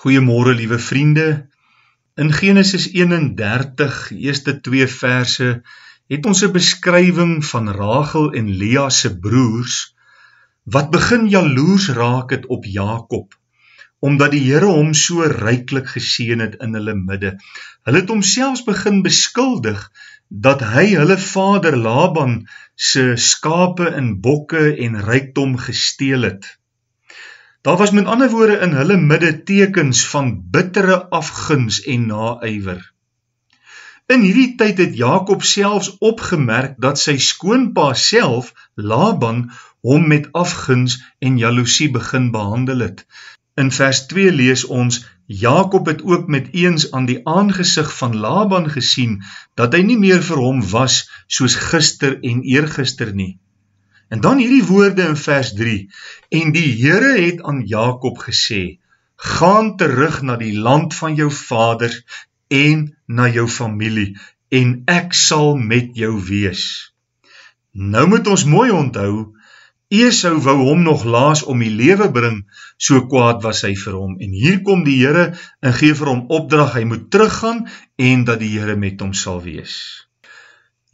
Goeiemôre liewe vriende. In Genesis 31, eerste 2 verse, het ons 'n beskrywing van Ragel en Lia se broers wat begin jaloers raak het op Jakob omdat die Here hom so ryklik geseën het in hulle midde. Hulle het homselfs begin beskuldig dat hy hulle vader Laban se skape en bokke en rykdom gesteel het. Daar was met ander woorde in hulle midde tekens van bittere afguns en naaiwer. In hierdie tyd het Jakob selfs opgemerk dat sy skoonpa self Laban hom met afguns en jaloesie begin behandel het. In vers 2 lees ons Jakob het ook met eens aan die aangesig van Laban gesien dat hy nie meer vir hom was soos gister en eergister nie. En dan hierdie woorde in vers 3. En die Here het aan Jakob gesê: "Gaan terug na die land van jou vader en na jou familie en ek sal met jou wees." Nou moet ons mooi onthou Esau wou hom nog laas om die lewe bring, so kwaad was hy vir hom. En hier kom die Here en gee vir hom opdrag, hy moet teruggaan en dat die Here met hom sal wees.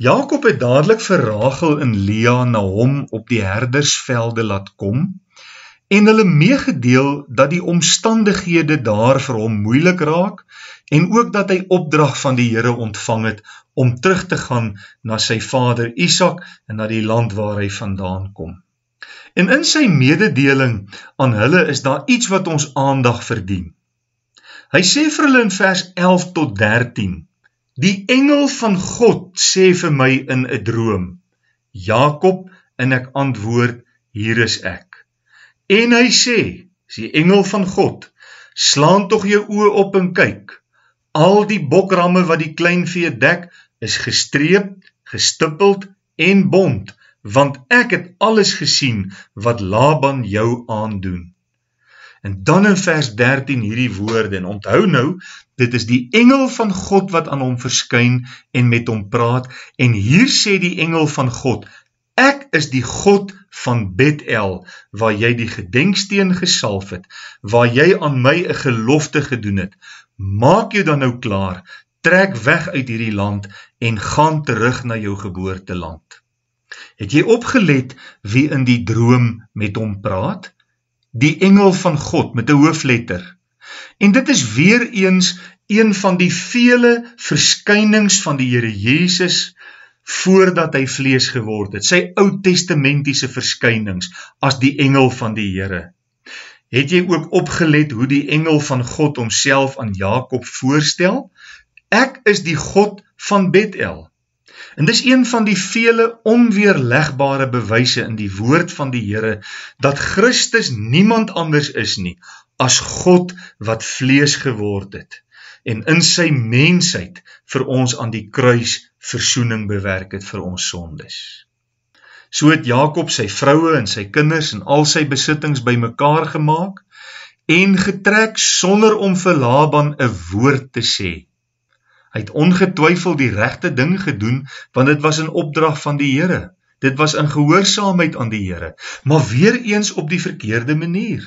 Jakob het dadelik vir Rachel en Lea na hom op die herdersvelde laat kom en hulle meegedeel dat die omstandighede daar vir hom moeilik raak en ook dat hy opdrag van die Here ontvang het om terug te gaan na sy vader Isak en na die land waar hy vandaan kom. En in sy mededeling aan hulle is daar iets wat ons aandag verdien. Hy sê vir hulle in vers 11 tot Die engel van God sê vir my in 'n droom: "Jakob," en ek antwoord: "Hier is ek." En hy sê: "Sy engel van God, slaan tog jou oë op en kyk. Al die bokramme wat die kleinvee dek, is gestreep, gestippeld en bont, want ek het alles gesien wat Laban jou aandoen." En dan in vers 13 hierdie woorde en onthou nou, dit is die engel van God wat aan hom verskyn en met hom praat en hier sê die engel van God: Ek is die God van Betel waar jy die gedenksteen gesalf het, waar jy aan my 'n gelofte gedoen het. Maak jou dan nou klaar, trek weg uit hierdie land en gaan terug na jou geboorteland. Het jy opgelet wie in die droom met hom praat? die engel van God met die hoofletter. En dit is weer eens een van die vele verskynings van die Here Jesus voordat hy vlees geword het, sy Ou Testamentiese verskynings as die engel van die Here. Het jy ook opgelet hoe die engel van God homself aan Jakob voorstel? Ek is die God van Bethel. En dis een van die vele onweerlegbare bewyse in die woord van die Here dat Christus niemand anders is nie as God wat vlees geword het en in sy mensheid vir ons aan die kruis verzoening bewerk het vir ons sondes. So het Jakob sy vroue en sy kinders en al sy besittings bymekaar gemaak en getrek sonder om vir Laban 'n woord te sê Hy het ongetwyfeld die regte ding gedoen want dit was in opdrag van die Here. Dit was in gehoorsaamheid aan die Here, maar weer eens op die verkeerde manier.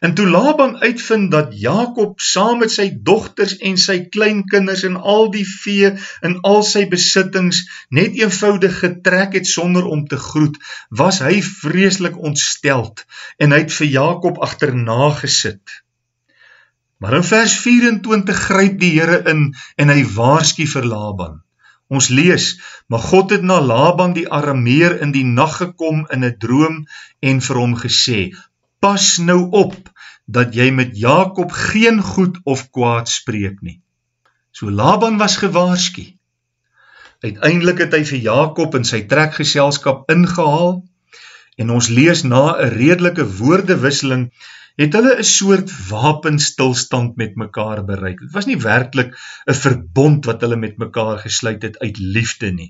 En toe Laban uitvind dat Jakob saam met sy dogters en sy kleinkinders en al die vee en al sy besittings net eenvoudig getrek het sonder om te groet, was hy vreeslik ontstel en hy het vir Jakob agternaagesit. Maar in vers 24 gryp die Here in en hy waarskie vir Laban. Ons lees: "Maar God het na Laban die Arameer in die nag gekom in 'n droom en vir hom gesê: Pas nou op dat jy met Jakob geen goed of kwaad spreek nie." So Laban was gewaarsku. Uiteindelik het hy vir Jakob in sy trekgeselskap ingehaal en ons lees na 'n redelike woordewisseling het hulle 'n soort wapenstilstand met mekaar bereik. Dit was nie werklik 'n verbond wat hulle met mekaar gesluit het uit liefde nie.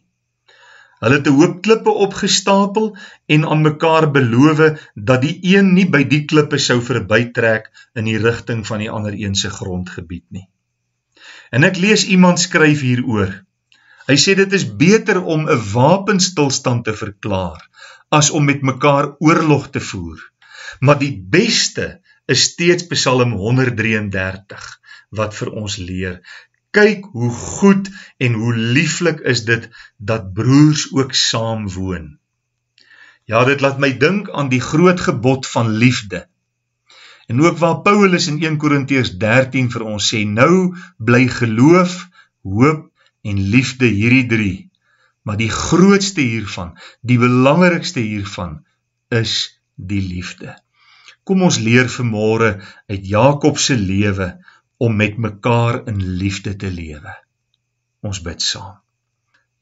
Hulle het 'n hoop klippe opgestapel en aan mekaar beloof dat die een nie by die klippe sou verbytrek in die rigting van die ander een se grondgebied nie. En ek lees iemand skryf hieroor. Hy sê dit is beter om 'n wapenstilstand te verklaar as om met mekaar oorlog te voer maar die beste is steeds Psalm 133 wat vir ons leer kyk hoe goed en hoe lieflik is dit dat broers ook saam woon ja dit laat my dink aan die groot gebod van liefde en ook waar Paulus in 1 Korintiërs 13 vir ons sê nou bly geloof hoop en liefde hierdie drie maar die grootste hiervan die belangrikste hiervan is die liefde. Kom ons leer vanmôre uit Jakob se lewe om met mekaar in liefde te lewe. Ons bid saam.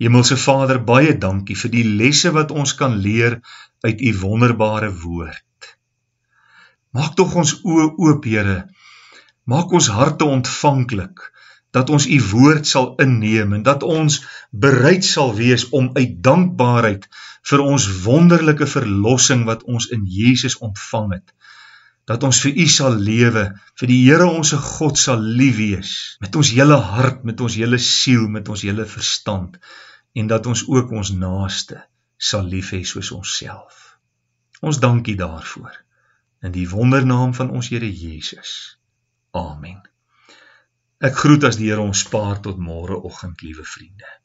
Hemelse Vader, baie dankie vir die lesse wat ons kan leer uit u wonderbare woord. Maak tog ons oë oop, Here. Maak ons harte ontvanklik dat ons u woord sal inneem en dat ons bereid sal wees om uit dankbaarheid vir ons wonderlike verlossing wat ons in Jesus ontvang het dat ons vir u sal lewe vir die Here ons God sal lief wees met ons hele hart met ons hele siel met ons hele verstand en dat ons ook ons naaste sal lief hê soos onsself ons dankie daarvoor in die wondernaam van ons Here Jesus amen Ek groet as die Here ons spaar tot môre oggend, liewe vriende.